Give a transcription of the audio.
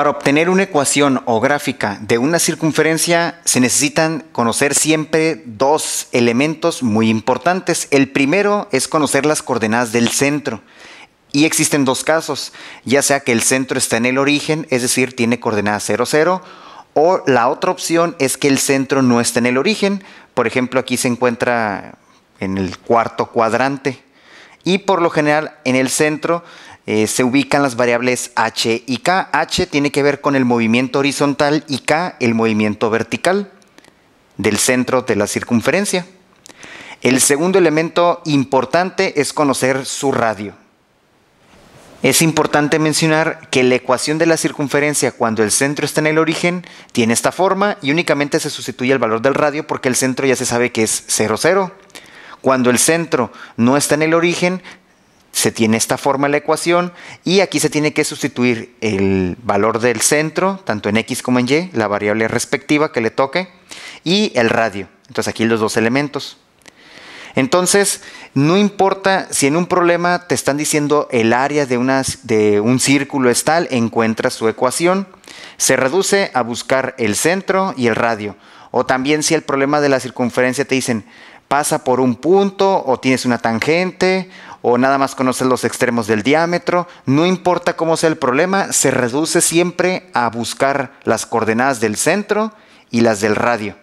Para obtener una ecuación o gráfica de una circunferencia se necesitan conocer siempre dos elementos muy importantes. El primero es conocer las coordenadas del centro. Y existen dos casos, ya sea que el centro está en el origen, es decir, tiene coordenadas 0, 0, o la otra opción es que el centro no está en el origen. Por ejemplo, aquí se encuentra en el cuarto cuadrante y por lo general en el centro eh, se ubican las variables h y k. h tiene que ver con el movimiento horizontal y k el movimiento vertical del centro de la circunferencia. El segundo elemento importante es conocer su radio. Es importante mencionar que la ecuación de la circunferencia cuando el centro está en el origen tiene esta forma y únicamente se sustituye el valor del radio porque el centro ya se sabe que es 0, 0. Cuando el centro no está en el origen, se tiene esta forma la ecuación y aquí se tiene que sustituir el valor del centro, tanto en x como en y, la variable respectiva que le toque, y el radio. Entonces aquí los dos elementos. Entonces, no importa si en un problema te están diciendo el área de, de un círculo es tal, encuentra su ecuación. Se reduce a buscar el centro y el radio. O también si el problema de la circunferencia te dicen, pasa por un punto o tienes una tangente o nada más conoces los extremos del diámetro, no importa cómo sea el problema, se reduce siempre a buscar las coordenadas del centro y las del radio.